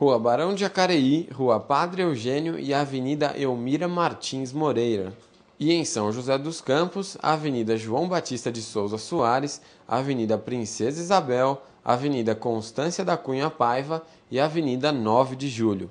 Rua Barão de Jacareí, Rua Padre Eugênio e Avenida Elmira Martins Moreira. E em São José dos Campos, Avenida João Batista de Souza Soares, Avenida Princesa Isabel, Avenida Constância da Cunha Paiva e Avenida 9 de Julho.